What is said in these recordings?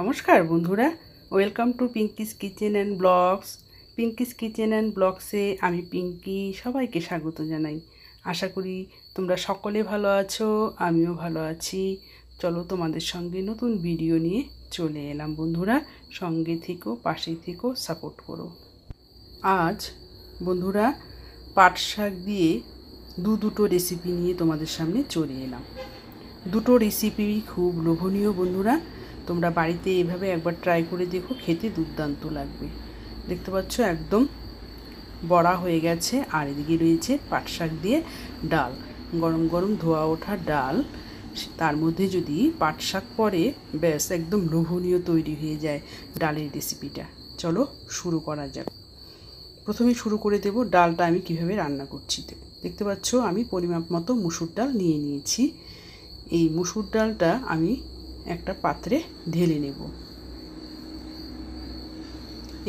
নমস্কার বন্ধুরা welcome to Pinki's kitchen and blogs Pinki's kitchen and ব্লগসে আমি পিঙ্কি সবাইকে স্বাগত জানাই আশা করি তোমরা সকলে ভালো আছো আমিও ভালো আছি চলো তোমাদের সঙ্গে নতুন ভিডিও নিয়ে চলে এলাম বন্ধুরা সঙ্গে থেকেও পাশে থেকেও সাপোর্ট করো আজ বন্ধুরা পাট শাক দিয়ে দু দুটো রেসিপি নিয়ে তোমাদের সামনে চলে এলাম দুটো রেসিপি খুব লোভনীয় বন্ধুরা তোমরা বাড়িতে এভাবে একবার ট্রাই করে দেখো খেতে দুর্দান্ত লাগবে দেখতে পাচ্ছ একদম বড়া হয়ে গেছে আর এদিকে রয়েছে পাট শাক দিয়ে ডাল গরম গরম ধোয়া ওঠা ডাল তার মধ্যে যদি পাট শাক পরে ব্যাস একদম লোভনীয় তৈরি হয়ে যায় ডালের রেসিপিটা চলো শুরু করা যাক প্রথমে শুরু করে দেব ডালটা আমি কিভাবে রান্না করছি দেখতে পাচ্ছ আমি পরিমাপ মতো মুসুর ডাল নিয়ে নিয়েছি এই মুসুর ডালটা আমি একটা পাত্রে ঢেলে নেব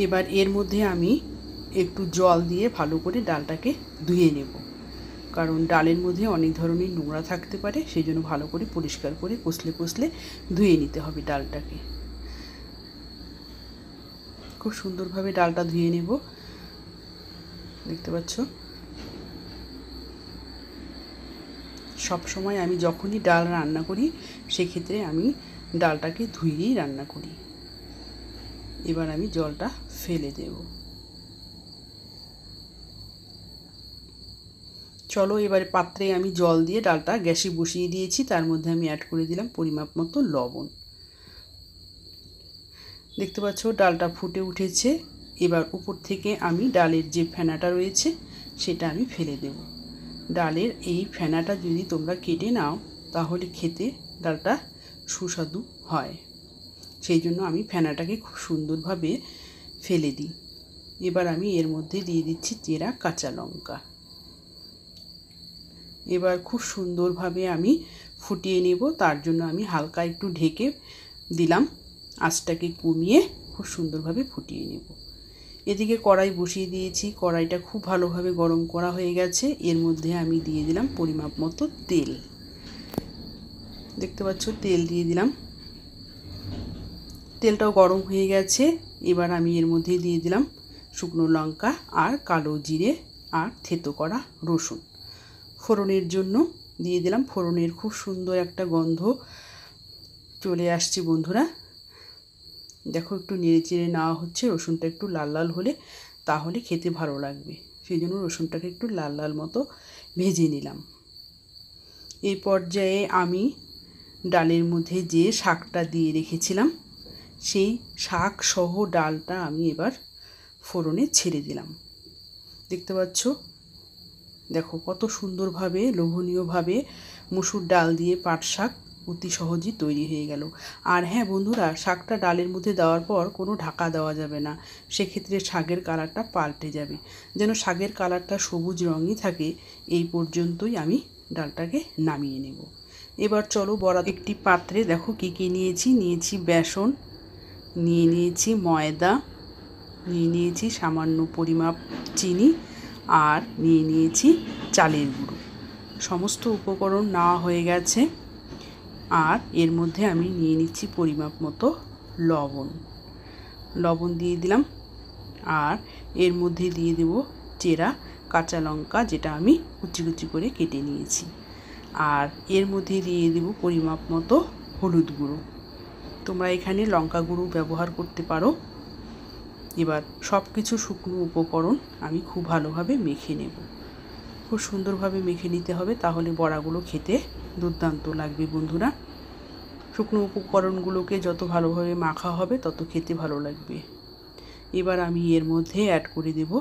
এবার এর মধ্যে আমি একটু জল দিয়ে ভালো করে ডালটাকে ধুয়ে নেব কারণ ডালের মধ্যে অনেক ধরনের নোংরা থাকতে পারে সেই জন্য ভালো করে পরিষ্কার করে কষলে কষলে ধুয়ে নিতে হবে ডালটাকে খুব সুন্দরভাবে ডালটা ধুয়ে নেব দেখতে পাচ্ছ সব সময় আমি যখনই ডাল রান্না করি সেক্ষেত্রে আমি ডালটাকে ধুয়েই রান্না করি এবার আমি জলটা ফেলে দেব চলো এবারে পাত্রে আমি জল দিয়ে ডালটা গ্যাসে বসিয়ে দিয়েছি তার মধ্যে আমি অ্যাড করে দিলাম পরিমাপ মতো লবণ দেখতে পাচ্ছ ডালটা ফুটে উঠেছে এবার উপর থেকে আমি ডালের যে ফেনাটা রয়েছে সেটা আমি ফেলে দেব ডালের এই ফেনাটা যদি তোমরা কেটে নাও তাহলে খেতে ডালটা সুস্বাদু হয় সেই জন্য আমি ফেনাটাকে খুব সুন্দরভাবে ফেলে দিই এবার আমি এর মধ্যে দিয়ে দিচ্ছি চেরা কাঁচা লঙ্কা এবার খুব সুন্দরভাবে আমি ফুটিয়ে নেব তার জন্য আমি হালকা একটু ঢেকে দিলাম আঁচটাকে কমিয়ে খুব সুন্দরভাবে ফুটিয়ে নেব এদিকে কড়াই বসিয়ে দিয়েছি কড়াইটা খুব ভালোভাবে গরম করা হয়ে গেছে এর মধ্যে আমি দিয়ে দিলাম পরিমাপ মতো তেল দেখতে পাচ্ছ তেল দিয়ে দিলাম তেলটাও গরম হয়ে গেছে এবার আমি এর মধ্যে দিয়ে দিলাম শুকনো লঙ্কা আর কালো জিরে আর থেতো করা রসুন ফোড়নের জন্য দিয়ে দিলাম ফোড়নের খুব সুন্দর একটা গন্ধ চলে আসছে বন্ধুরা দেখো একটু নেড়ে চেড়ে নেওয়া হচ্ছে রসুনটা একটু লাল লাল হলে তাহলে খেতে ভালো লাগবে সেই জন্য রসুনটাকে একটু লাল লাল মতো ভেজে নিলাম এই পর্যায়ে আমি ডালের মধ্যে যে শাকটা দিয়ে রেখেছিলাম সেই শাক সহ ডালটা আমি এবার ফোড়নে ছেড়ে দিলাম দেখতে পাচ্ছ দেখো কত সুন্দরভাবে লোভনীয়ভাবে মুসুর ডাল দিয়ে পাট শাক অতি সহজেই তৈরি হয়ে গেল আর হ্যাঁ বন্ধুরা শাকটা ডালের মধ্যে দেওয়ার পর কোনো ঢাকা দেওয়া যাবে না সেক্ষেত্রে শাকের কালারটা পাল্টে যাবে যেন শাকের কালারটা সবুজ রঙই থাকে এই পর্যন্তই আমি ডালটাকে নামিয়ে নেব এবার চলো বরাদ একটি পাত্রে দেখো কী কী নিয়েছি নিয়েছি বেসন নিয়ে নিয়েছি ময়দা নিয়ে নিয়েছি সামান্য পরিমাপ চিনি আর নিয়ে নিয়েছি চালের গুঁড়ো সমস্ত উপকরণ না হয়ে গেছে আর এর মধ্যে আমি নিয়ে নিচ্ছি পরিমাপ মতো লবণ লবণ দিয়ে দিলাম আর এর মধ্যে দিয়ে দেব চেরা কাঁচা লঙ্কা যেটা আমি কুচি কুচি করে কেটে নিয়েছি আর এর মধ্যে দিয়ে দেব পরিমাপ মতো হলুদ গুঁড়ো তোমরা এখানে লঙ্কা গুঁড়ো ব্যবহার করতে পারো এবার সব কিছু শুকনো উপকরণ আমি খুব ভালোভাবে মেখে নেব খুব সুন্দরভাবে মেখে নিতে হবে তাহলে বড়াগুলো খেতে দুর্দান্ত লাগবে বন্ধুরা শুকনো উপকরণগুলোকে যত ভালোভাবে মাখা হবে তত খেতে ভালো লাগবে এবার আমি এর মধ্যে অ্যাড করে দেব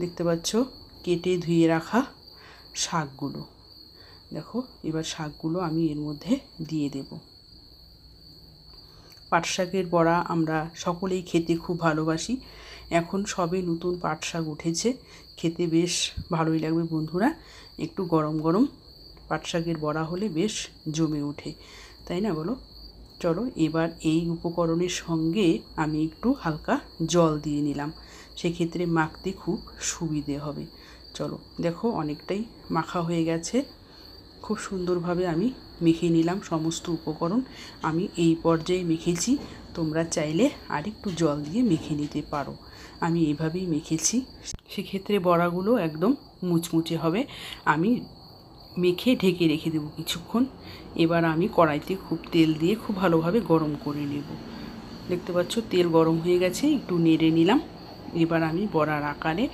দেখতে পাচ্ছ কেটে ধুয়ে রাখা শাকগুলো দেখো এবার শাকগুলো আমি এর মধ্যে দিয়ে দেব পাট শাকের বড়া আমরা সকলেই খেতে খুব ভালোবাসি এখন সবে নতুন পাট শাক উঠেছে খেতে বেশ ভালোই লাগবে বন্ধুরা একটু গরম গরম পাট শাকের বড়া হলে বেশ জমে ওঠে তাই না বলো চলো এবার এই উপকরণের সঙ্গে আমি একটু হালকা জল দিয়ে নিলাম সেক্ষেত্রে মাখতে খুব সুবিধে হবে চলো দেখো অনেকটাই মাখা হয়ে গেছে খুব সুন্দরভাবে আমি মেখে নিলাম সমস্ত উপকরণ আমি এই পর্যায়ে মেখেছি তোমরা চাইলে আরেকটু জল দিয়ে মেখে নিতে পারো আমি এভাবেই মেখেছি সেক্ষেত্রে বড়াগুলো একদম মুচমুচে হবে আমি মেখে ঢেকে রেখে দেবো কিছুক্ষণ এবার আমি কড়াইতে খুব তেল দিয়ে খুব ভালোভাবে গরম করে নেব দেখতে পাচ্ছ তেল গরম হয়ে গেছে একটু নেড়ে নিলাম এবার আমি বড়ার আকারে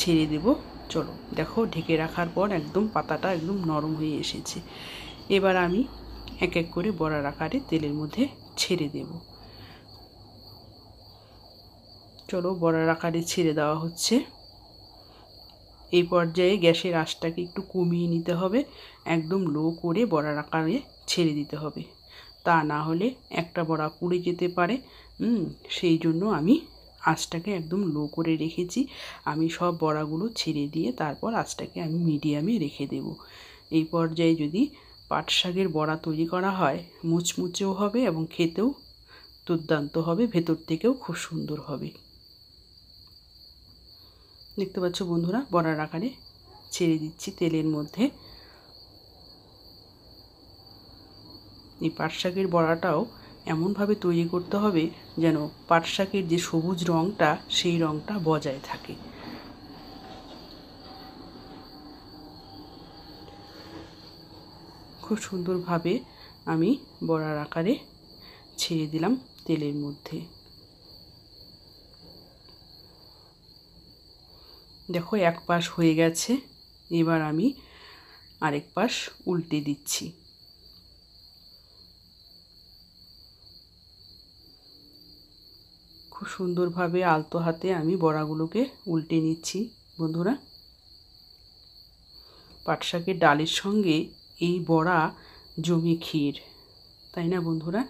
ছেড়ে দেবো চলো দেখো ঢেকে রাখার পর একদম পাতাটা একদম নরম হয়ে এসেছে এবার আমি এক এক করে বড়ার আকারে তেলের মধ্যে ছেড়ে দেব চলো বড়ার আকারে ছেড়ে দেওয়া হচ্ছে এই পর্যায়ে গ্যাসের আশটাকে একটু কমিয়ে নিতে হবে একদম লো করে বড়ার আকারে ছেড়ে দিতে হবে তা না হলে একটা বড়া পুড়ে যেতে পারে সেই জন্য আমি আঁচটাকে একদম লো করে রেখেছি আমি সব বড়াগুলো ছেড়ে দিয়ে তারপর আঁচটাকে আমি মিডিয়ামে রেখে দেব এই পর্যায়ে যদি পাট শাকের বড়া তৈরি করা হয় মুচমুচেও হবে এবং খেতেও দুর্দান্ত হবে ভেতর থেকেও খুব সুন্দর হবে দেখতে পাচ্ছ বন্ধুরা বড়ার আকারে ছেড়ে দিচ্ছি তেলের মধ্যে এই পাট শাকের বড়াটাও এমনভাবে তৈরি করতে হবে যেন পাটশাকের যে সবুজ রঙটা সেই রঙটা বজায় থাকে খুব সুন্দরভাবে আমি বড়ার আকারে ছেড়ে দিলাম তেলের মধ্যে দেখো এক পাশ হয়ে গেছে এবার আমি আরেক পাশ উল্টে দিচ্ছি খুব সুন্দরভাবে আলতো হাতে আমি বড়াগুলোকে উল্টে নিচ্ছি বন্ধুরা পাটশাকের ডালের সঙ্গে এই বড়া জমি ক্ষীর তাই না বন্ধুরা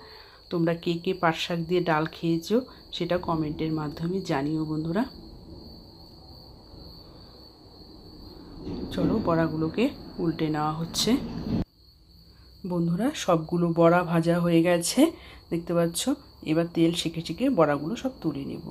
তোমরা কে কে পাটশাক দিয়ে ডাল খেয়েছো সেটা কমেন্টের মাধ্যমে জানিও বন্ধুরা চলো বড়াগুলোকে উল্টে নেওয়া হচ্ছে বন্ধুরা সবগুলো বড়া ভাজা হয়ে গেছে দেখতে পাচ্ছ এবার তেল শিখে শিখে বড়াগুলো সব তুলে নেব